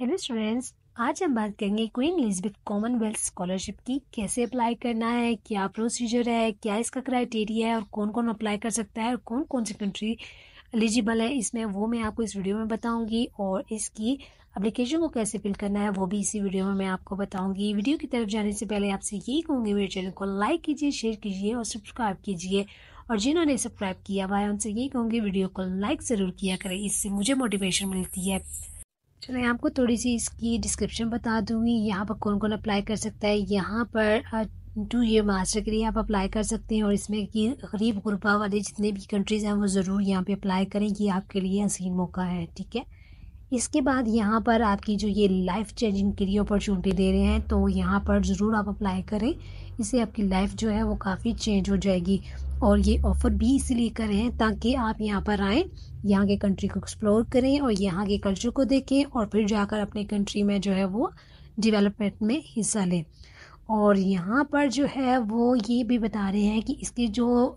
hello students आज हम बात करेंगे क्वीन एलिजबेथ कॉमनवेल्थ स्कॉलरशिप की कैसे अप्लाई करना है क्या प्रोसीजर है क्या इसका क्राइटेरिया है और कौन कौन अप्लाई कर सकता है और कौन कौन सी कंट्री एलिजिबल है इसमें वो मैं आपको इस वीडियो में बताऊंगी और इसकी अप्लीकेशन को कैसे फिल करना है वो भी इसी वीडियो में मैं आपको बताऊंगी वीडियो की तरफ जाने से पहले आपसे यही कहूँगी मेरे चैनल को लाइक कीजिए शेयर कीजिए और सब्सक्राइब कीजिए और जिन्होंने सब्सक्राइब किया हुआ है उनसे यही कहूँगी वीडियो को लाइक ज़रूर किया करें इससे मुझे मोटिवेशन मिलती है चलो मैं आपको थोड़ी सी इसकी डिस्क्रिप्शन बता दूंगी यहाँ पर कौन कौन अप्लाई कर सकता है यहाँ पर टू ईयर मास्टर के लिए आप अप्लाई कर सकते हैं और इसमें कि गरीब गुरबा वाले जितने भी कंट्रीज़ हैं वो ज़रूर यहाँ पे अप्लाई करें कि आपके लिए हसीन मौका है ठीक है इसके बाद यहाँ पर आपकी जो ये लाइफ चेंजिंग के लिए अपॉर्चुनिटी दे रहे हैं तो यहाँ पर ज़रूर आप अप्लाई करें इससे आपकी लाइफ जो है वो काफ़ी चेंज हो जाएगी और ये ऑफ़र भी इसलिए कर रहे हैं ताकि आप यहाँ पर आएँ यहाँ के कंट्री को एक्सप्लोर करें और यहाँ के कल्चर को देखें और फिर जाकर अपने कंट्री में जो है वो डिवेलपमेंट में हिस्सा लें और यहाँ पर जो है वो ये भी बता रहे हैं कि इसके जो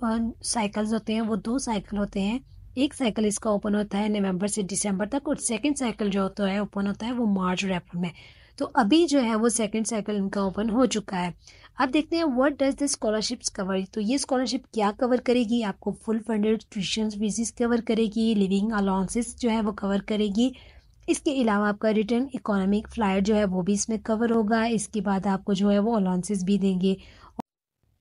साइकिल्स होते हैं वो दो साइकिल होते हैं एक साइकिल इसका ओपन होता है नवंबर से दिसंबर तक और सेकंड साइकिल जो होता तो है ओपन होता है वो मार्च और अप्रैल में तो अभी जो है वो सेकंड साइकिल इनका ओपन हो चुका है अब देखते हैं what does the scholarships cover तो ये स्कॉलरशिप क्या कवर करेगी आपको full funded tuition fees cover करेगी लिविंग अलाउंसेस जो है वो कवर करेगी इसके अलावा आपका रिटर्न इकोनॉमिक फ्लाइट जो है वो भी इसमें कवर होगा इसके बाद आपको जो है वो अलाउंसेस भी देंगे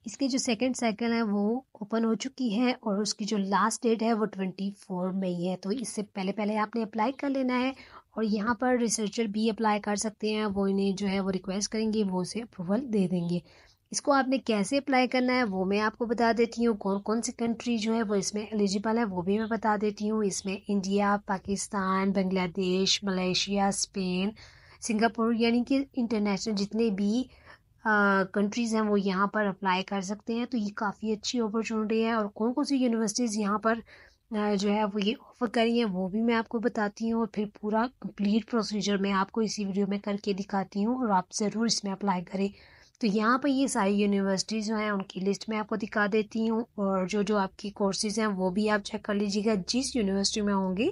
इसकी जो सेकंड साइकिल है वो ओपन हो चुकी है और उसकी जो लास्ट डेट है वो ट्वेंटी फोर मई है तो इससे पहले पहले आपने अप्लाई कर लेना है और यहाँ पर रिसर्चर भी अप्लाई कर सकते हैं वो इन्हें जो है वो रिक्वेस्ट करेंगे वो उसे अप्रूवल दे देंगे इसको आपने कैसे अप्लाई करना है वो मैं आपको बता देती हूँ कौन कौन सी कंट्री जो है वो इसमें एलिजिबल है वो भी मैं बता देती हूँ इसमें India Pakistan Bangladesh Malaysia Spain Singapore यानी कि इंटरनेशनल जितने भी कंट्रीज़ हैं वो यहाँ पर अप्लाई कर सकते हैं तो ये काफ़ी अच्छी अपॉर्चुनिटी है और कौन कौन सी यूनिवर्सिटीज़ यहाँ पर जो है वो ये ऑफ़र करी हैं वो भी मैं आपको बताती हूँ और फिर पूरा कंप्लीट प्रोसीजर मैं आपको इसी वीडियो में करके दिखाती हूँ और आप ज़रूर इसमें अप्लाई करें तो यहाँ पर ये सारी यूनिवर्सिटीज़ जो हैं उनकी लिस्ट मैं आपको दिखा देती हूँ और जो जो आपकी कोर्सेज़ हैं वो भी आप चेक कर लीजिएगा जिस यूनिवर्सिटी में होंगी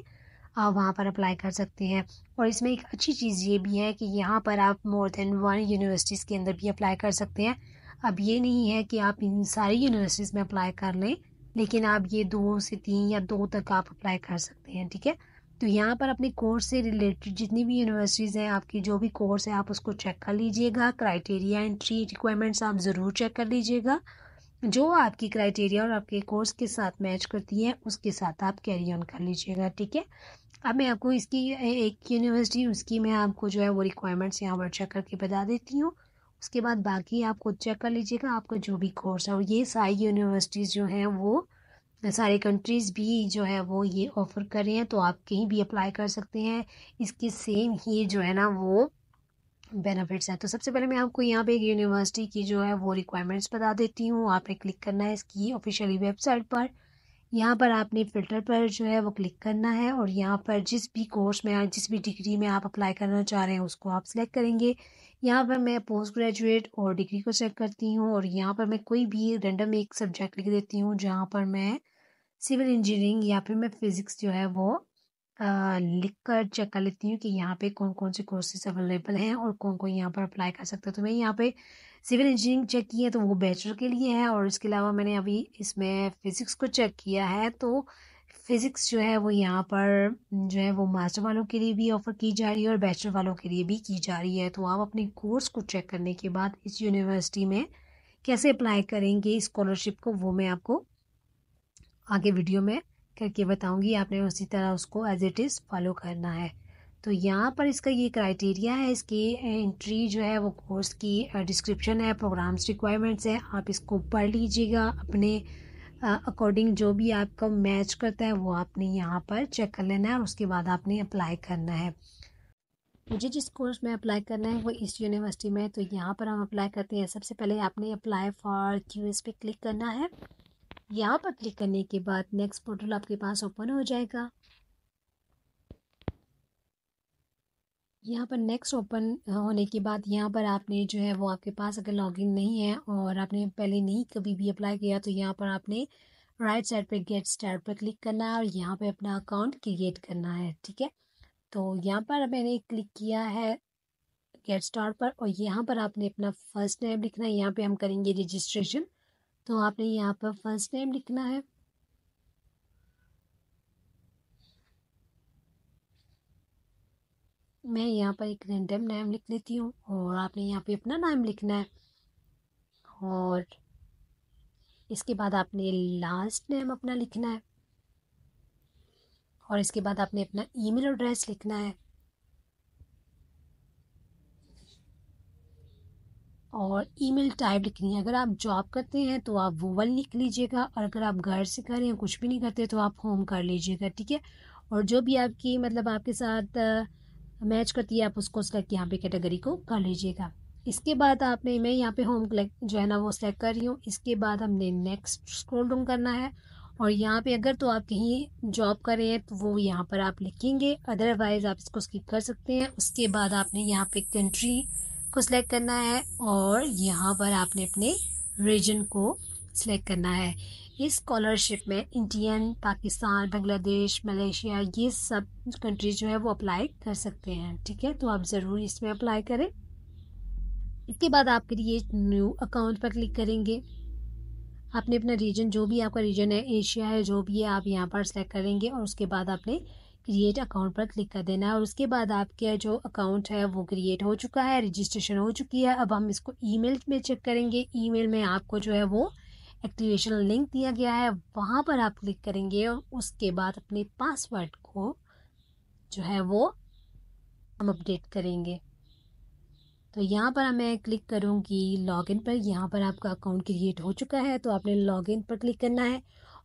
आप वहाँ पर अप्लाई कर सकते हैं और इसमें एक अच्छी चीज़ ये भी है कि यहाँ पर आप मोर देन वन यूनिवर्सिटीज़ के अंदर भी अप्लाई कर सकते हैं अब ये नहीं है कि आप इन सारी यूनिवर्सिटीज़ में अप्लाई कर लें लेकिन आप ये दो से तीन या दो तक आप अप्लाई कर सकते हैं ठीक है तो यहाँ पर अपने कोर्स से रिलेटेड जितनी भी यूनिवर्सिटीज़ हैं आपकी जो भी कोर्स है आप उसको चेक कर लीजिएगा क्राइटेरिया एंट्री रिक्वायरमेंट्स आप ज़रूर चेक कर लीजिएगा जो आपकी क्राइटेरिया और आपके कोर्स के साथ मैच करती है उसके साथ आप कैरी ऑन कर लीजिएगा ठीक है अब मैं आपको इसकी एक यूनिवर्सिटी उसकी मैं आपको जो है वो रिक्वायरमेंट्स यहाँ पर चेक करके बता देती हूँ उसके बाद बाकी आप खुद चेक कर लीजिएगा आपका जो भी कोर्स है और ये सारी यूनिवर्सिटीज़ जो हैं वो सारे कंट्रीज़ भी जो है वो ये ऑफ़र कर रहे हैं तो आप कहीं भी अप्लाई कर सकते हैं इसके सेम ही जो है ना वो बेनिफिट्स हैं तो सबसे पहले मैं आपको यहाँ पे एक यूनिवर्सिटी की जो है वो रिक्वायरमेंट्स बता देती हूँ आपने क्लिक करना है इसकी ऑफिशियली वेबसाइट पर यहाँ पर आपने फ़िल्टर पर जो है वो क्लिक करना है और यहाँ पर जिस भी कोर्स में जिस भी डिग्री में आप अप्लाई करना चाह रहे हैं उसको आप सिलेक्ट करेंगे यहाँ पर मैं पोस्ट ग्रेजुएट और डिग्री को सेलेक्ट करती हूँ और यहाँ पर मैं कोई भी रेंडम एक सब्जेक्ट लिख देती हूँ जहाँ पर मैं सिविल इंजीनियरिंग या फिर मैं फ़िज़िक्स जो है वो लिख कर चेक कर लेती हूँ कि यहाँ पे कौन कौन से कोर्सेज अवेलेबल हैं और कौन कौन यहाँ पर अप्लाई कर सकता है तो मैं यहाँ पे सिविल इंजीनियरिंग चेक की है तो वो बैचलर के लिए है और इसके अलावा मैंने अभी इसमें फ़िज़िक्स को चेक किया है तो फ़िज़िक्स जो है वो यहाँ पर जो है वो मास्टर वालों के लिए भी ऑफ़र की जा रही है और बैचलर वालों के लिए भी की जा रही है तो आप अपने कोर्स को चेक करने के बाद इस यूनिवर्सिटी में कैसे अप्लाई करेंगे स्कॉलरशिप को वो मैं आपको आगे वीडियो में करके बताऊंगी आपने उसी तरह उसको एज इट इज़ फॉलो करना है तो यहाँ पर इसका ये क्राइटेरिया है इसकी एंट्री जो है वो कोर्स की डिस्क्रिप्शन है प्रोग्राम्स रिक्वायरमेंट्स है आप इसको पढ़ लीजिएगा अपने अकॉर्डिंग जो भी आपका मैच करता है वो आपने यहाँ पर चेक कर लेना है और उसके बाद आपने अप्लाई करना है मुझे जिस कोर्स में अप्लाई करना है वो इस यूनिवर्सिटी में है तो यहाँ पर हम अप्लाई करते हैं सबसे पहले आपने अप्लाई फॉर क्यू एस पे क्लिक करना है यहाँ पर क्लिक करने के बाद नेक्स्ट पोर्टल आपके पास ओपन हो जाएगा यहाँ पर नेक्स्ट ओपन होने के बाद यहाँ पर आपने जो है वो आपके पास अगर लॉगिन नहीं है और आपने पहले नहीं कभी भी अप्लाई किया तो यहाँ पर आपने राइट साइड पर गेट स्टार्ट पर क्लिक करना है और यहाँ पर अपना अकाउंट क्रिएट करना है ठीक है तो यहाँ पर मैंने क्लिक किया है गेट स्टार पर और यहाँ पर आपने अपना फर्स्ट नेम लिखना है यहाँ पर हम करेंगे रजिस्ट्रेशन तो आपने यहाँ पर फर्स्ट नेम लिखना है मैं यहाँ पर एक रेंडम नेम लिख लेती हूँ और आपने यहाँ पे अपना नाम लिखना है और इसके बाद आपने लास्ट नेम अपना लिखना है और इसके बाद आपने अपना ईमेल एड्रेस लिखना है और ईमेल टाइप लिखनी है अगर आप जॉब करते हैं तो आप वो वन लिख लीजिएगा और अगर आप घर से करें कुछ भी नहीं करते तो आप होम कर लीजिएगा ठीक है और जो भी आपकी मतलब आपके साथ मैच करती है आप उसको सेलेक्ट यहाँ पे कैटेगरी को कर लीजिएगा इसके बाद आपने मैं यहाँ पे होम जो है ना वो सेलेक्ट कर रही हूँ इसके बाद हमने नेक्स्ट स्क्रॉल डाउन करना है और यहाँ पे अगर तो आप कहीं जॉब कर रहे हैं तो वो यहाँ पर आप लिखेंगे अदरवाइज़ आप इसको स्किप कर सकते हैं उसके बाद आपने यहाँ पे कंट्री को सिलेक्ट करना है और यहाँ पर आपने अपने रीजन को सिलेक्ट करना है इस स्कॉलरशिप में इंडियन पाकिस्तान बांग्लादेश मलेशिया ये सब कंट्रीज जो है वो अप्लाई कर सकते हैं ठीक है तो आप ज़रूर इसमें अप्लाई करें इसके बाद आप क्रिएट न्यू अकाउंट पर क्लिक करेंगे आपने अपना रीजन जो भी आपका रीजन है एशिया है जो भी है आप यहाँ पर सेलेक्ट करेंगे और उसके बाद आपने क्रिएट अकाउंट पर क्लिक कर देना है और उसके बाद आपका जो अकाउंट है वो क्रिएट हो चुका है रजिस्ट्रेशन हो चुकी है अब हम इसको ईमेल में चेक करेंगे ईमेल में आपको जो है वो एक्टिवेशन लिंक दिया गया है वहाँ पर आप क्लिक करेंगे और उसके बाद अपने पासवर्ड को जो है वो हम अपडेट करेंगे तो यहाँ पर मैं क्लिक करूँगी लॉगिन पर यहाँ पर आपका अकाउंट क्रिएट हो चुका है तो आपने लॉगिन पर क्लिक करना है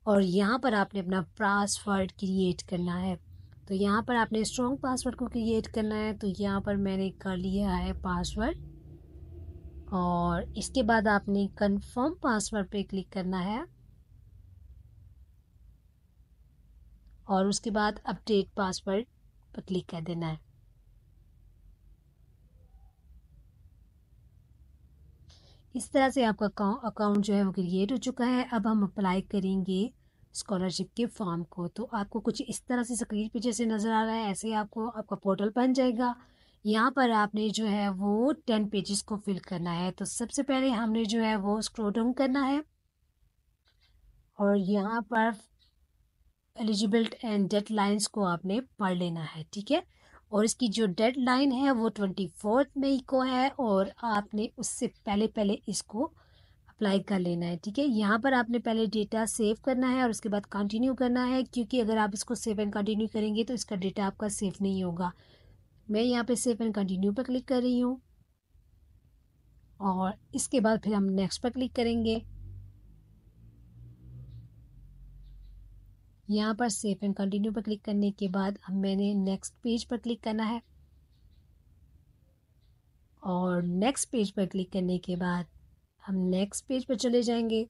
और यहाँ पर आपने अपना पासवर्ड क्रिएट करना है तो यहाँ पर आपने स्ट्रॉन्ग पासवर्ड को क्रिएट करना है तो यहाँ पर मैंने कर लिया है पासवर्ड और इसके बाद आपने कंफर्म पासवर्ड पे क्लिक करना है और उसके बाद अपडेट पासवर्ड पर क्लिक कर देना है इस तरह से आपका अकाउंट जो है वो क्रिएट हो चुका है अब हम अप्लाई करेंगे स्कॉलरशिप के फॉर्म को तो आपको कुछ इस तरह से स्क्रीन पे जैसे नज़र आ रहा है ऐसे ही आपको आपका पोर्टल बन जाएगा यहाँ पर आपने जो है वो टेन पेजेस को फिल करना है तो सबसे पहले हमने जो है वो स्क्रो डाउन करना है और यहाँ पर एलिजिबल एंड डेड लाइन्स को आपने पढ़ लेना है ठीक है और इसकी जो डेड लाइन है वो ट्वेंटी फोर्थ मई को है और आपने उससे पहले पहले इसको अप्लाई कर लेना है ठीक है यहाँ पर आपने पहले डेटा सेव करना है और उसके बाद कंटिन्यू करना है क्योंकि अगर आप इसको सेव एंड कंटिन्यू करेंगे तो इसका डेटा आपका सेव नहीं होगा मैं यहाँ पे सेव एंड कंटिन्यू पर क्लिक कर रही हूँ और इसके बाद फिर हम नेक्स्ट पर क्लिक करेंगे यहाँ पर सेव एंड कंटिन्यू पर क्लिक करने के बाद अब मैंने नेक्स्ट पेज पर क्लिक करना है और नेक्स्ट पेज पर क्लिक करने के बाद हम नेक्स्ट पेज पर चले जाएंगे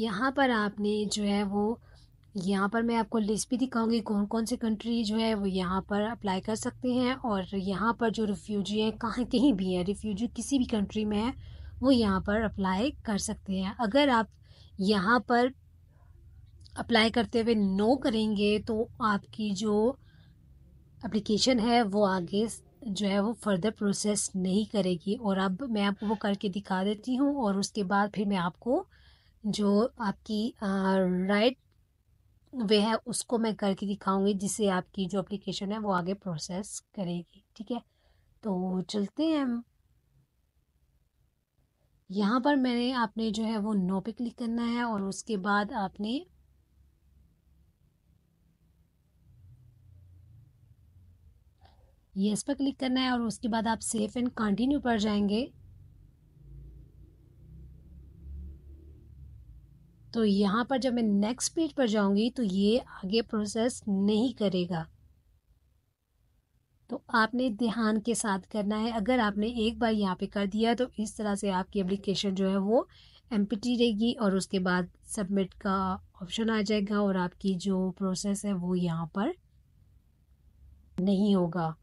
यहाँ पर आपने जो है वो यहाँ पर मैं आपको लिस्ट भी दिखाऊंगी कौन कौन से कंट्री जो है वो यहाँ पर अप्लाई कर सकते हैं और यहाँ पर जो रिफ्यूजी हैं कहाँ कहीं भी हैं रिफ्यूजी किसी भी कंट्री में है वो यहाँ पर अप्लाई कर सकते हैं अगर आप यहाँ पर अप्लाई करते हुए नो करेंगे तो आपकी जो अप्लीकेशन है वो आगे जो है वो फर्दर प्रोसेस नहीं करेगी और अब मैं आपको वो करके दिखा देती हूँ और उसके बाद फिर मैं आपको जो आपकी राइट वे है उसको मैं करके दिखाऊंगी जिससे आपकी जो एप्लीकेशन है वो आगे प्रोसेस करेगी ठीक है तो चलते हैं हम यहाँ पर मैंने आपने जो है वो नो पे क्लिक करना है और उसके बाद आपने येस पर क्लिक करना है और उसके बाद आप सेफ एंड कंटिन्यू पर जाएंगे तो यहाँ पर जब मैं नेक्स्ट पेज पर जाऊँगी तो ये आगे प्रोसेस नहीं करेगा तो आपने ध्यान के साथ करना है अगर आपने एक बार यहाँ पे कर दिया तो इस तरह से आपकी एप्लीकेशन जो है वो एम रहेगी और उसके बाद सबमिट का ऑप्शन आ जाएगा और आपकी जो प्रोसेस है वो यहाँ पर नहीं होगा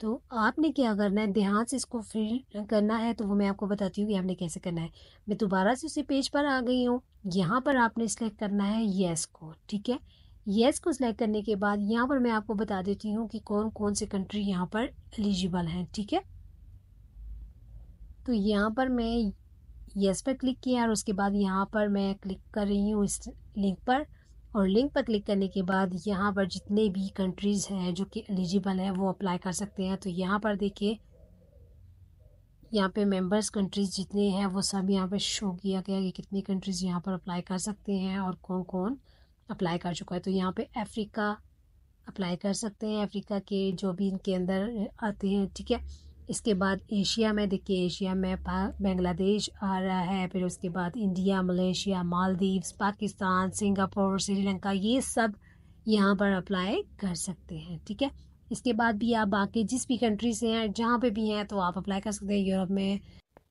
तो आपने क्या करना है ध्यान से इसको फिल करना है तो वो मैं आपको बताती हूँ कि आपने कैसे करना है मैं दोबारा से उसी पेज पर आ गई हूँ यहाँ पर आपने सेलेक्ट करना है येस को ठीक है येस को सिलेक्ट करने के बाद यहाँ पर मैं आपको बता देती हूँ कि कौन कौन से कंट्री यहाँ पर एलिजिबल हैं ठीक है तो यहाँ पर मैं येस पर क्लिक किया और उसके बाद यहाँ पर मैं क्लिक कर रही हूँ इस लिंक पर और लिंक पर क्लिक करने के बाद यहाँ पर जितने भी कंट्रीज़ हैं जो कि एलिजिबल है वो अप्लाई कर सकते हैं तो यहाँ पर देखिए यहाँ पे मेंबर्स कंट्रीज़ जितने हैं वो सब यहाँ पे शो किया गया कि कितनी कंट्रीज़ यहाँ पर अप्लाई कर सकते हैं और कौन कौन अप्लाई कर चुका है तो यहाँ पे अफ्रीका अप्लाई कर सकते हैं अफ्रीका के जो भी इनके अंदर आते हैं ठीक है इसके बाद एशिया में देखिए एशिया में बांग्लादेश आ रहा है फिर उसके बाद India Malaysia Maldives Pakistan Singapore Sri Lanka ये सब यहाँ पर अप्लाई कर सकते हैं ठीक है इसके बाद भी आप बाकी जिस भी कंट्री से हैं जहाँ पे भी हैं तो आप अप्लाई कर सकते हैं यूरोप में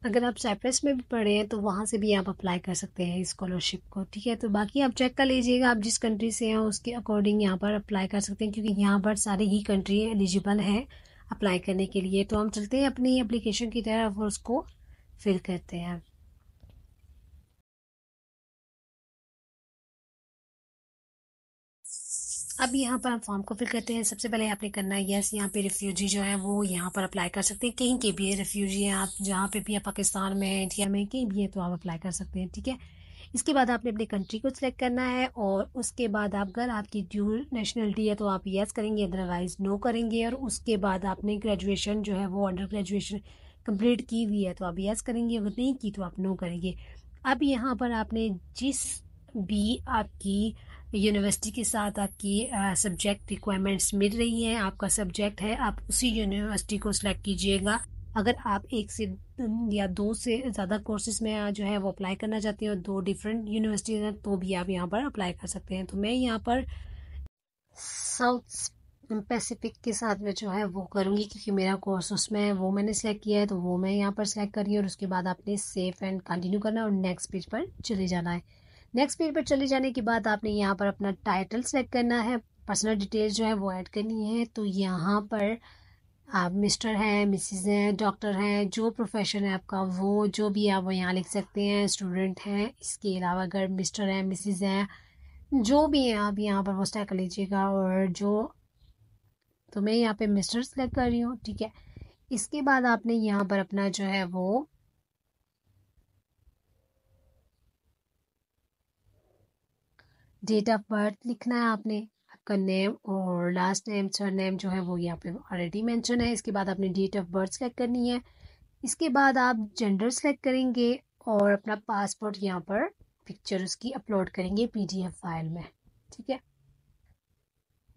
अगर आप साइप्रस में भी पढ़े हैं तो वहाँ से भी आप अप्लाई कर सकते हैं स्कॉलरशिप को ठीक है तो बाकी आप चेक कर लीजिएगा आप जिस कंट्री से हैं उसके अकॉर्डिंग यहाँ पर अप्लाई कर सकते हैं क्योंकि यहाँ पर सारे ही कंट्री एलिजिबल हैं अप्लाई करने के लिए तो हम चलते हैं अपनी एप्लीकेशन की तरफ और उसको फिल करते हैं अब यहाँ पर हम फॉर्म को फिल करते हैं सबसे पहले आपने करना है यस यहाँ पे रिफ्यूजी जो है वो यहाँ पर अप्लाई कर सकते हैं कहीं के भी है रिफ्यूजी है आप जहाँ पे भी है पाकिस्तान में इंडिया में कहीं भी है तो आप अप्लाई कर सकते हैं ठीक है इसके बाद आपने अपनी कंट्री को सिलेक्ट करना है और उसके बाद आप अगर आपकी ड्यू नेशनलिटी है तो आप येस करेंगे अदरवाइज नो करेंगे और उसके बाद आपने ग्रेजुएशन जो है वो अंडर ग्रेजुएशन कंप्लीट की हुई है तो आप येस करेंगे अगर नहीं की तो आप नो करेंगे अब यहाँ पर आपने जिस भी आपकी यूनिवर्सिटी के साथ आपकी सब्जेक्ट रिक्वायरमेंट्स मिल रही हैं आपका सब्जेक्ट है आप उसी यूनिवर्सिटी को सिलेक्ट कीजिएगा अगर आप एक से या दो से ज़्यादा कोर्सेज में जो है वो अप्लाई करना चाहते हैं और दो डिफरेंट यूनिवर्सिटीज़ हैं तो भी आप यहाँ पर अप्लाई कर सकते हैं तो मैं यहाँ पर साउथ पैसिफिक के साथ में जो है वो करूँगी क्योंकि मेरा कोर्स उसमें वो मैंने सेलेक्ट किया है तो वो मैं यहाँ पर सेलेक्ट करी और उसके बाद आपने सेफ एंड कंटिन्यू करना और नेक्स्ट पेज पर चले जाना है नेक्स्ट पेज पर चले जाने के बाद आपने यहाँ पर अपना टाइटल सेलेक्ट करना है पर्सनल डिटेल्स जो है वो ऐड करनी है तो यहाँ पर आप मिस्टर हैं मिसिज़ हैं डॉक्टर हैं जो प्रोफेशन है आपका वो जो भी आप वो यहाँ लिख सकते हैं स्टूडेंट हैं इसके अलावा अगर मिस्टर हैं मिसिज़ हैं जो भी हैं आप यहाँ पर वो स्टैक कर लीजिएगा और जो तो मैं यहाँ पे मिस्टर सेलेक्ट कर रही हूँ ठीक है इसके बाद आपने यहाँ पर अपना जो है वो डेट ऑफ बर्थ लिखना है आपने आपका नेम और लास्ट नेम सर नेम जो है वो यहाँ पे ऑलरेडी मेंशन है इसके बाद आपने डेट ऑफ बर्थ सेलेक्ट करनी है इसके बाद आप जेंडर सेलेक्ट करेंगे और अपना पासपोर्ट यहाँ पर पिक्चर उसकी अपलोड करेंगे पीडीएफ फाइल में ठीक है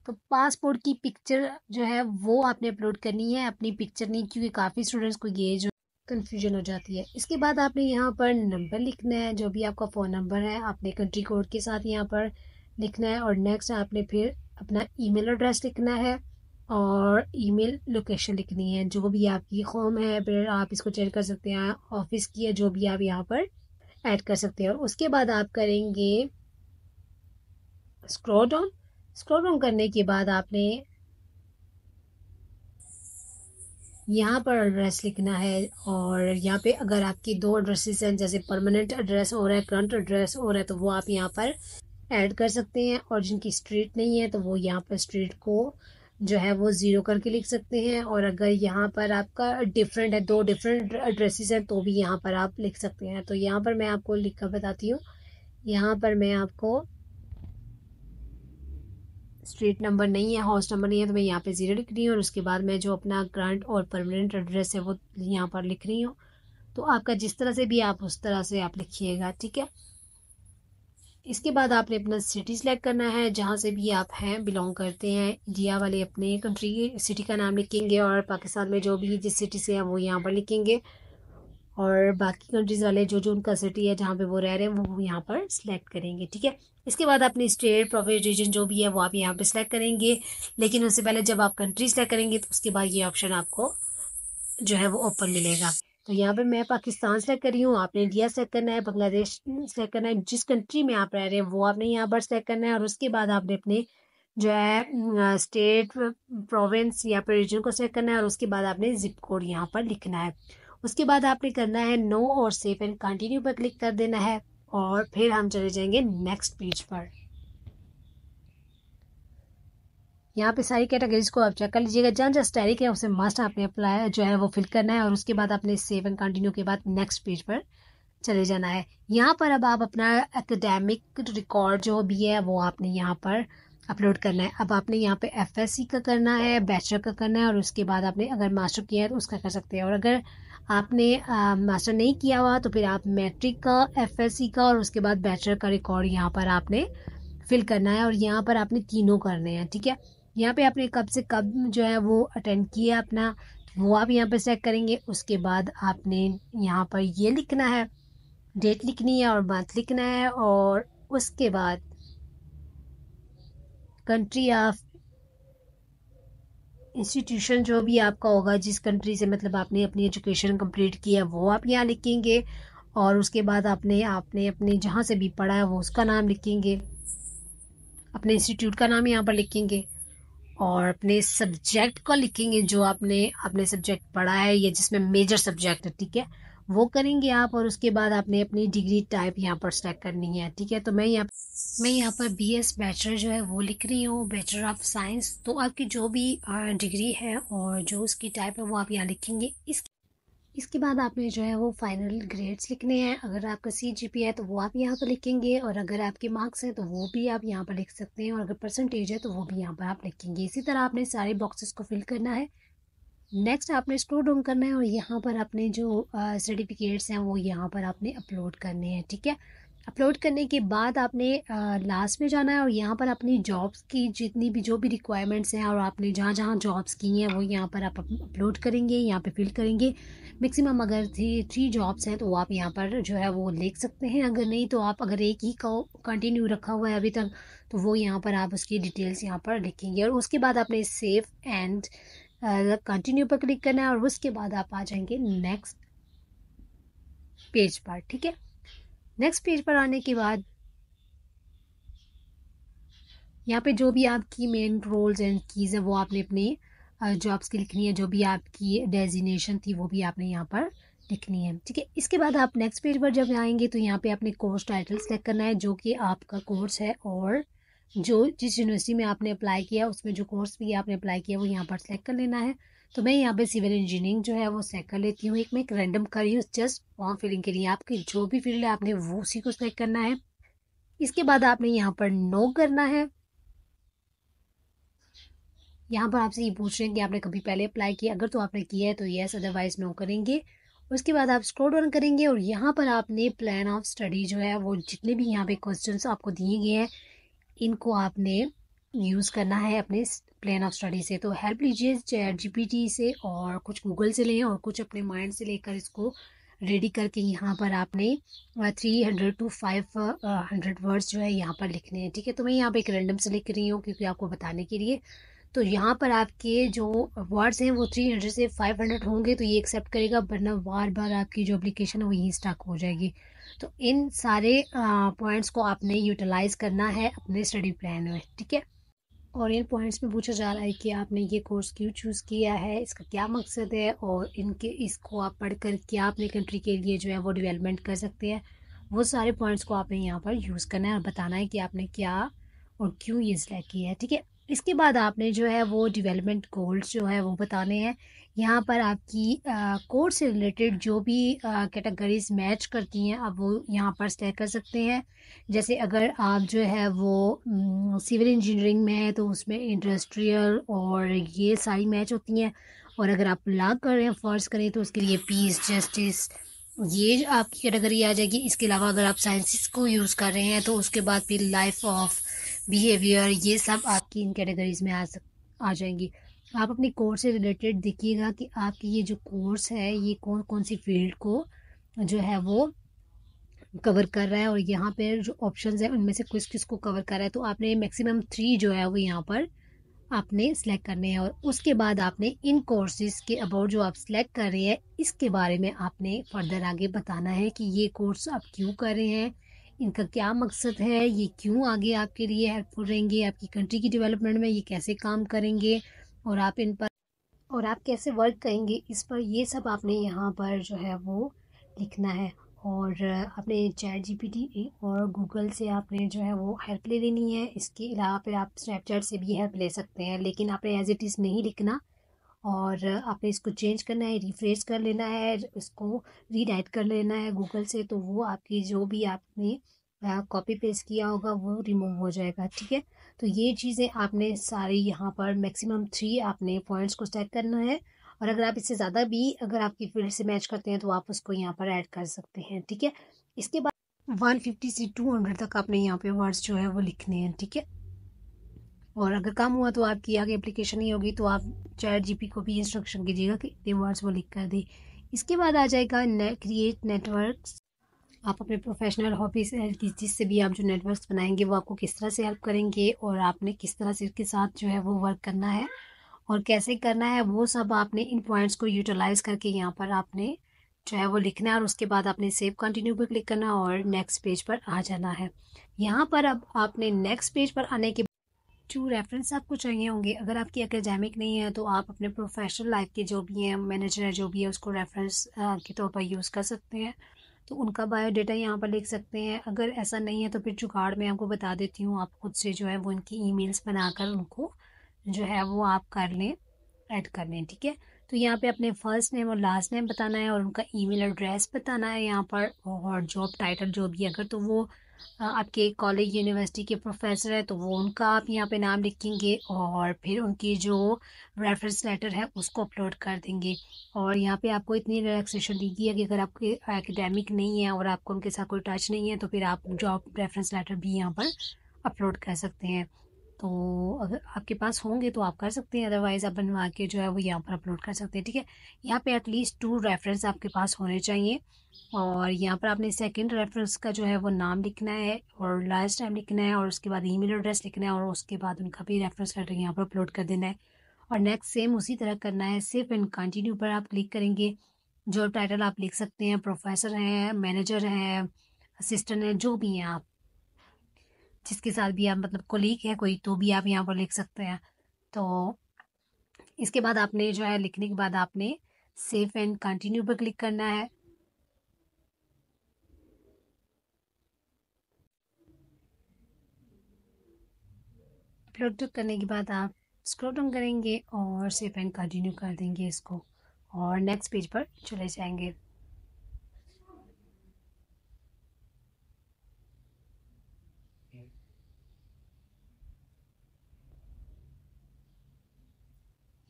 तो पासपोर्ट की पिक्चर जो है वो आपने अपलोड करनी है अपनी पिक्चर नहीं क्योंकि काफ़ी स्टूडेंट्स को ये जो कन्फ्यूजन हो जाती है इसके बाद आपने यहाँ पर नंबर लिखना है जो भी आपका फ़ोन नंबर है आपने कंट्री कोड के साथ यहाँ पर लिखना है और नेक्स्ट आपने फिर अपना ईमेल एड्रेस लिखना है और ईमेल लोकेशन लिखनी है जो भी आपकी होम है फिर आप इसको चेक कर सकते हैं ऑफिस की है जो भी आप यहाँ पर ऐड कर सकते हैं उसके बाद आप करेंगे स्क्रॉल डाउन स्क्रॉल डाउन करने के बाद आपने यहाँ पर एड्रेस लिखना है और यहाँ पे अगर आपकी दो एड्रेसेस हैं जैसे परमानेंट एड्रेस हो रहा है करंट एड्रेस हो रहा है तो वो आप यहाँ पर ऐड कर सकते हैं और जिनकी स्ट्रीट नहीं है तो वो यहाँ पर स्ट्रीट को जो है वो ज़ीरो करके लिख सकते हैं और अगर यहाँ पर आपका डिफरेंट है दो डिफरेंट एड्रेसेस हैं तो भी यहाँ पर आप लिख सकते हैं तो यहाँ पर मैं आपको लिख कर बताती हूँ यहाँ पर मैं आपको स्ट्रीट नंबर नहीं है हाउस नंबर नहीं है तो मैं यहाँ पे ज़ीरो लिख रही हूँ और उसके बाद मैं जो अपना ग्रांट और परमानेंट एड्रेस है वो यहाँ पर लिख रही हूँ तो आपका जिस तरह से भी आप उस तरह से आप लिखिएगा ठीक है इसके बाद आपने अपना सिटी सेलेक्ट करना है जहाँ से भी आप हैं बिलोंग करते हैं इंडिया वाले अपने कंट्री सिटी का नाम लिखेंगे और पाकिस्तान में जो भी जिस सिटी से हैं वो यहाँ पर लिखेंगे और बाकी कंट्रीज़ वाले जो जो उनका सिटी है जहाँ पे वो रह रहे हैं वो यहाँ पर सिलेक्ट करेंगे ठीक है इसके बाद अपनी स्टेट प्रोफेस रीजन जो भी है वो आप यहाँ पर सिलेक्ट करेंगे लेकिन उससे पहले जब आप कंट्री सिलेक्ट करेंगे तो उसके बाद ये ऑप्शन आपको जो है वो ओपन मिलेगा तो यहाँ पे मैं पाकिस्तान सेलेक्ट करी हूँ आपने इंडिया सेलेक्ट करना है बांग्लादेश से करना है जिस कंट्री में आप रह रहे हैं वो आपने यहाँ पर सेलेक्ट करना है और उसके बाद आपने अपने जो है स्टेट प्रोविंस या फिर रीजन को सेलेक्ट करना है और उसके बाद आपने जिप कोड यहाँ पर लिखना है उसके बाद आपने करना है नो और सेफ एंड कंटिन्यू पर क्लिक कर देना है और फिर हम चले जाएंगे नेक्स्ट पेज पर यहाँ पे सारी कैटेगरीज को आप चेक कर लीजिएगा जहाँ जहाँ स्टैरिक है उसे मस्ट आपने अप्लाई जो है वो फिल करना है और उसके बाद आपने सेव एंड कंटिन्यू के बाद नेक्स्ट पेज पर चले जाना है यहाँ पर अब आप अपना एकेडमिक रिकॉर्ड जो भी है वो आपने यहाँ पर अपलोड करना है अब आपने यहाँ पे एफ का करना है बैचलर का करना है और उसके बाद आपने अगर मास्टर किया है तो उसका कर सकते हैं और अगर आपने मास्टर मास्टर नहीं किया हुआ तो फिर आप मैट्रिक का एफ का और उसके बाद बैचलर का रिकॉर्ड यहाँ पर आपने फिल करना है और यहाँ पर आपने तीनों करने हैं ठीक है यहाँ पे आपने कब से कब जो है वो अटेंड किया अपना वो आप यहाँ पे चेक करेंगे उसके बाद आपने यहाँ पर ये लिखना है डेट लिखनी है और मंथ लिखना है और उसके बाद कंट्री ऑफ इंस्टीट्यूशन जो भी आपका होगा जिस कंट्री से मतलब आपने अपनी एजुकेशन कंप्लीट की है वो आप यहाँ लिखेंगे और उसके बाद आपने आपने अपने जहाँ से भी पढ़ा है वो उसका नाम लिखेंगे अपने इंस्टीट्यूट का नाम यहाँ पर लिखेंगे और अपने सब्जेक्ट को लिखेंगे जो आपने अपने सब्जेक्ट पढ़ा है या जिसमें मेजर सब्जेक्ट है ठीक है वो करेंगे आप और उसके बाद आपने अपनी डिग्री टाइप यहाँ पर सेलेक्ट करनी है ठीक है तो मैं यहाँ मैं यहाँ पर बी एस बैचलर जो है वो लिख रही हूँ बैचलर ऑफ साइंस तो आपकी जो भी डिग्री है और जो उसकी टाइप है वो आप यहाँ लिखेंगे इस इसके बाद आपने जो है वो फाइनल ग्रेड्स लिखने हैं अगर आपका सी जी पी है तो वो आप यहाँ पर लिखेंगे और अगर आपके मार्क्स हैं तो वो भी आप यहाँ पर लिख सकते हैं और अगर परसेंटेज है तो वो भी यहाँ पर आप लिखेंगे इसी तरह आपने सारे बॉक्सेस को फिल करना है नेक्स्ट आपने स्टोर डाउन करना है और यहाँ पर अपने जो सर्टिफिकेट्स हैं वो यहाँ पर आपने अपलोड करने हैं ठीक है अपलोड करने के बाद आपने लास्ट में जाना है और यहाँ पर अपनी जॉब्स की जितनी भी जो भी रिक्वायरमेंट्स हैं और आपने जहाँ जहाँ जॉब्स की हैं वो यहाँ पर आप अपलोड करेंगे यहाँ पे फिल करेंगे मैक्सिमम अगर थ्री थ्री जॉब्स हैं तो आप यहाँ पर जो है वो लिख सकते हैं अगर नहीं तो आप अगर एक ही को कंटिन्यू रखा हुआ है अभी तक तो वो यहाँ पर आप उसकी डिटेल्स यहाँ पर लिखेंगे और उसके बाद आपने सेफ़ एंड कंटिन्यू पर क्लिक करना है और उसके बाद आप आ जाएंगे नेक्स्ट पेज पर ठीक है नेक्स्ट पेज पर आने के बाद यहाँ पे जो भी आपकी मेन रोल्स एंड कीज़ है वो आपने अपने जॉब्स की लिखनी है जो भी आपकी डेजिनेशन थी वो भी आपने यहाँ पर लिखनी है ठीक है इसके बाद आप नेक्स्ट पेज पर जब आएंगे तो यहाँ पे आपने कोर्स टाइटल सेलेक्ट करना है जो कि आपका कोर्स है और जो जिस यूनिवर्सिटी में आपने अप्लाई किया उसमें जो कोर्स भी आपने अप्लाई किया वो यहाँ पर सेलेक्ट कर लेना है तो मैं यहाँ पे सिविल इंजीनियरिंग जो है वो सेलेक्ट कर लेती हूँ एक मैं एक रैंडम कर रही हूँ जस्ट फॉर्म फिलिंग के लिए आपकी जो भी फील्ड है आपने वो उसी को सेलेक्ट करना है इसके बाद आपने यहाँ पर नो करना है यहाँ पर आपसे ये पूछ रहे हैं कि आपने कभी पहले अप्लाई किया अगर तो आपने किया है तो येस अदरवाइज नो करेंगे उसके बाद आप स्क्रोल डाउन करेंगे और यहाँ पर आपने प्लान ऑफ स्टडी जो है वो जितने भी यहाँ पे क्वेश्चन आपको दिए गए हैं इनको आपने यूज़ करना है अपने प्लान ऑफ स्टडी से तो हेल्प लीजिए चैट जी से और कुछ गूगल से लें और कुछ अपने माइंड से लेकर इसको रेडी करके यहाँ पर आपने three hundred to five hundred words जो है यहाँ पर लिखने हैं ठीक है तो मैं यहाँ पर एक रैंडम से लिख रही हूँ क्योंकि आपको बताने के लिए तो यहाँ पर आपके जो वर्ड्स हैं वो थ्री हंड्रेड से फाइव हंड्रेड होंगे तो ये एक्सेप्ट करेगा वरना बार बार आपकी जो अप्लीकेशन है वो यहीं हो जाएगी तो इन सारे पॉइंट्स को आपने यूटिलाइज़ करना है अपने स्टडी प्लान में ठीक है और इन पॉइंट्स में पूछा जा रहा है कि आपने ये कोर्स क्यों चूज़ किया है इसका क्या मकसद है और इनके इसको आप पढ़ कर क्या अपने कंट्री के लिए जो है वो डेवलपमेंट कर सकते हैं वो सारे पॉइंट्स को आपने यहाँ पर यूज़ करना है और बताना है कि आपने क्या और क्यों ये सिलेक्ट किया है ठीक है इसके बाद आपने जो है वो डेवलपमेंट गोल्स जो है वो बताने हैं यहाँ पर आपकी कोर्स से रिलेटेड जो भी कैटेगरीज मैच करती हैं आप वो यहाँ पर स्टे कर सकते हैं जैसे अगर आप जो है वो सिविल इंजीनियरिंग में है तो उसमें इंडस्ट्रियल और ये सारी मैच होती हैं और अगर आप लाग कर रहे हैं फर्ज करें तो उसके लिए पीस जस्टिस ये आपकी कैटेगरी आ जाएगी इसके अलावा अगर आप साइंसिस को यूज़ कर रहे हैं तो उसके बाद फिर लाइफ ऑफ बिहेवियर ये सब आपकी इन कैटेगरीज में आ सक आ जाएंगी आप अपने कोर्स से रिलेटेड देखिएगा कि आपकी ये जो कोर्स है ये कौन कौन सी फील्ड को जो है वो कवर कर रहा है और यहाँ पर जो ऑप्शन है उनमें से किस किस को कवर कर रहा है तो आपने मैक्सिमम थ्री जो है वो यहाँ पर आपने सिलेक्ट करने हैं और उसके बाद आपने इन कोर्सेज के अबाउट जो आप सिलेक्ट कर रहे हैं इसके बारे में आपने फर्दर आगे बताना है कि ये कोर्स आप क्यों कर रहे हैं इनका क्या मकसद है ये क्यों आगे आपके लिए हेल्पफुल रहेंगे आपकी कंट्री की डेवलपमेंट में ये कैसे काम करेंगे और आप इन पर और आप कैसे वर्क करेंगे इस पर ये सब आपने यहाँ पर जो है वो लिखना है और आपने चैट जीपीटी और गूगल से आपने जो है वो हेल्प ले लेनी है इसके अलावा फिर आप स्नैपचैट से भी हेल्प ले सकते हैं लेकिन आपने एज इट इज़ नहीं लिखना और आपने इसको चेंज करना है रिफ्रेश कर लेना है इसको रीडाइट कर लेना है गूगल से तो वो आपकी जो भी आपने कॉपी पेस्ट किया होगा वो रिमूव हो जाएगा ठीक है तो ये चीज़ें आपने सारी यहाँ पर मैक्सिमम थ्री आपने पॉइंट्स को सेट करना है और अगर आप इससे ज़्यादा भी अगर आपकी फील्ड से मैच करते हैं तो आप उसको यहाँ पर ऐड कर सकते हैं ठीक है इसके बाद 150 से 200 तक आपने यहाँ पे वर्ड्स जो है वो लिखने हैं ठीक है और अगर काम हुआ तो आपकी आगे एप्लीकेशन ही होगी तो आप चैट पी को भी इंस्ट्रक्शन कीजिएगा कि इतने वर्ड्स वो लिख कर दे इसके बाद आ जाएगा ने क्रिएट नेटवर्क आप अपने प्रोफेशनल हॉबी से जिससे भी आप जो नेटवर्क्स बनाएंगे वो आपको किस तरह से हेल्प करेंगे और आपने किस तरह से उसके साथ जो है वो वर्क करना है और कैसे करना है वो सब आपने इन पॉइंट्स को यूटिलाइज करके यहाँ पर आपने जो है वो लिखना है और उसके बाद आपने सेव कंटिन्यू पर क्लिक करना और नेक्स्ट पेज पर आ जाना है यहाँ पर अब आपने नेक्स्ट पेज पर आने के टू रेफरेंस आपको चाहिए होंगे अगर आपकी एकेडमिक नहीं है तो आप अपने प्रोफेशनल लाइफ के जो भी हैं मैनेजर है जो भी है उसको रेफरेंस के तौर पर यूज़ कर सकते हैं तो उनका बायोडाटा यहाँ पर लिख सकते हैं अगर ऐसा नहीं है तो फिर जुगाड़ में आपको बता देती हूँ आप खुद से जो है वो उनकी मेल्स बनाकर उनको जो है वो आप कर लें ऐड कर लें ठीक है तो यहाँ पे अपने फर्स्ट नेम और लास्ट नेम बताना है और उनका ईमेल एड्रेस बताना है यहाँ पर और जॉब टाइटल जो भी अगर तो वो आपके कॉलेज यूनिवर्सिटी के प्रोफेसर है तो वो उनका आप यहाँ पे नाम लिखेंगे और फिर उनकी जो रेफरेंस लेटर है उसको अपलोड कर देंगे और यहाँ पे आपको इतनी रिलैक्सेशन दी गई है कि अगर आपके एकेडमिक नहीं है और आपको उनके साथ कोई टच नहीं है तो फिर आप जॉब रेफरेंस लेटर भी यहाँ पर अपलोड कर सकते हैं तो अगर आपके पास होंगे तो आप कर सकते हैं अदरवाइज़ आप बनवा के जो है वो यहाँ पर अपलोड कर सकते हैं ठीक है यहाँ पे एटलीस्ट टू रेफरेंस आपके पास होने चाहिए और यहाँ पर आपने सेकंड रेफरेंस का जो है वो नाम लिखना है और लास्ट टाइम लिखना है और उसके बाद ई एड्रेस लिखना है और उसके बाद उनका भी रेफरेंस लेटर यहाँ पर अपलोड कर देना है और नेक्स्ट सेम उसी तरह करना है सिर्फ एंड कंटिन्यू पर आप क्लिक करेंगे जो टाइटल आप लिख सकते हैं प्रोफेसर हैं मैनेजर हैं असिस्टेंट हैं जो भी हैं आप जिसके साथ भी आप मतलब कोलीग है कोई तो भी आप यहाँ पर लिख सकते हैं तो इसके बाद आपने जो है लिखने के बाद आपने सेफ एंड कंटिन्यू पर क्लिक करना है अपलोड करने के बाद आप स्क्रोल डाउन करेंगे और सेफ एंड कंटिन्यू कर देंगे इसको और नेक्स्ट पेज पर चले जाएंगे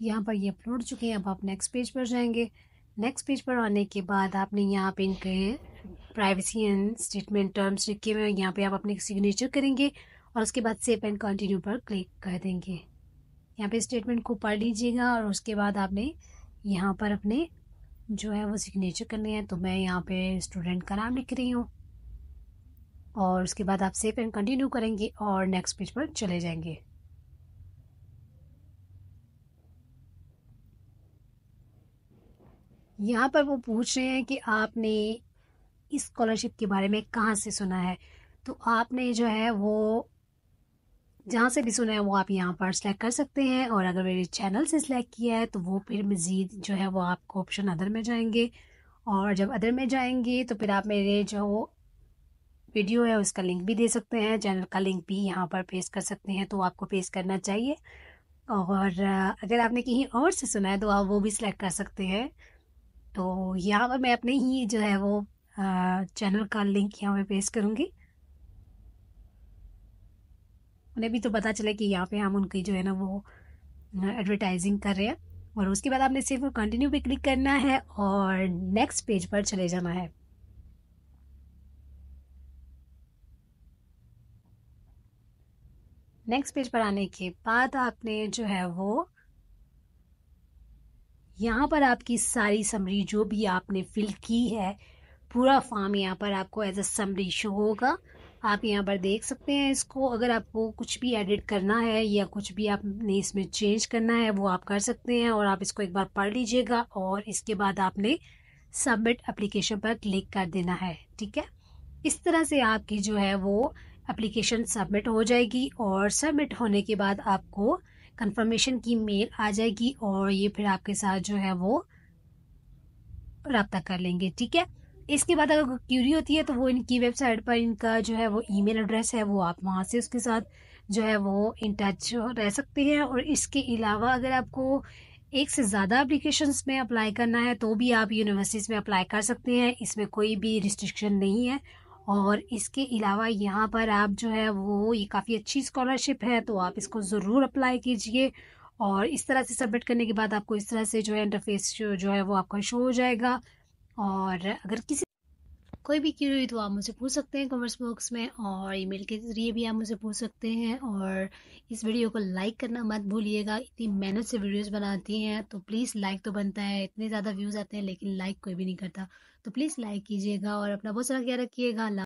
यहाँ पर ये यह अपलोड चुके हैं अब आप नेक्स्ट पेज पर जाएंगे नेक्स्ट पेज पर आने के बाद आपने यहाँ पे इनके प्राइवेसी एंड स्टेटमेंट टर्म्स लिखे हुए हैं यहाँ पे आप अपने सिग्नेचर करेंगे और उसके बाद सेफ़ एंड कंटिन्यू पर क्लिक कर देंगे यहाँ पे स्टेटमेंट को पढ़ लीजिएगा और उसके बाद आपने यहाँ पर अपने जो है वो सिग्नेचर करने हैं तो मैं यहाँ पे स्टूडेंट का नाम लिख रही हूँ और उसके बाद आप सेफ़ एंड कंटिन्यू करेंगे और नेक्स्ट पेज पर चले जाएंगे यहाँ पर वो पूछ रहे हैं कि आपने इस स्कॉलरशिप के बारे में कहाँ से सुना है तो आपने जो है वो जहाँ से भी सुना है वो आप यहाँ पर सिलेक्ट कर सकते हैं और अगर मेरे चैनल से सिलेक्ट किया है तो वो फिर मज़ीद जो है वो आपको ऑप्शन अदर में जाएंगे और जब अदर में जाएंगे तो फिर आप मेरे जो वीडियो है उसका लिंक भी दे सकते हैं चैनल का लिंक भी यहाँ पर पेश कर सकते हैं तो आपको पेश करना चाहिए और अगर आपने कहीं और से सुना है तो आप वो भी सिलेक्ट कर सकते हैं तो यहाँ पर तो मैं अपने ही जो है वो चैनल का लिंक यहाँ पे पेस्ट करूँगी उन्हें भी तो पता चले कि यहाँ पे हम उनकी जो है ना वो एडवर्टाइजिंग कर रहे हैं और उसके बाद आपने सिर्फ कंटिन्यू पे क्लिक करना है और नेक्स्ट पेज पर चले जाना है नेक्स्ट पेज पर आने के बाद आपने जो है वो यहाँ पर आपकी सारी समरी जो भी आपने फिल की है पूरा फॉर्म यहाँ पर आपको एज अ समरी शो होगा आप यहाँ पर देख सकते हैं इसको अगर आपको कुछ भी एडिट करना है या कुछ भी आपने इसमें चेंज करना है वो आप कर सकते हैं और आप इसको एक बार पढ़ लीजिएगा और इसके बाद आपने सबमिट एप्लीकेशन पर क्लिक कर देना है ठीक है इस तरह से आपकी जो है वो एप्लीकेशन सबमिट हो जाएगी और सबमिट होने के बाद आपको कंफर्मेशन की मेल आ जाएगी और ये फिर आपके साथ जो है वो रब्ता कर लेंगे ठीक है इसके बाद अगर क्यूरी होती है तो वो इनकी वेबसाइट पर इनका जो है वो ईमेल एड्रेस है वो आप वहाँ से उसके साथ जो है वो इन टच रह सकते हैं और इसके अलावा अगर आपको एक से ज़्यादा एप्लीकेशंस में अप्लाई करना है तो भी आप यूनिवर्सिटीज़ में अप्लाई कर सकते हैं इसमें कोई भी रिस्ट्रिक्शन नहीं है और इसके अलावा यहाँ पर आप जो है वो ये काफ़ी अच्छी स्कॉलरशिप है तो आप इसको ज़रूर अप्लाई कीजिए और इस तरह से सबमिट करने के बाद आपको इस तरह से जो है इंटरफेस जो है वो आपका शो हो जाएगा और अगर किसी कोई भी क्यूरी हुई तो आप मुझे पूछ सकते हैं कमेंट्स बॉक्स में और ईमेल के ज़रिए भी आप मुझे पूछ सकते हैं और इस वीडियो को लाइक करना मत भूलिएगा इतनी मेहनत से वीडियोस बनाती हैं तो प्लीज़ लाइक तो बनता है इतने ज़्यादा व्यूज़ आते हैं लेकिन लाइक कोई भी नहीं करता तो प्लीज़ लाइक कीजिएगा और अपना बहुत सारा ख्याल रखिएगा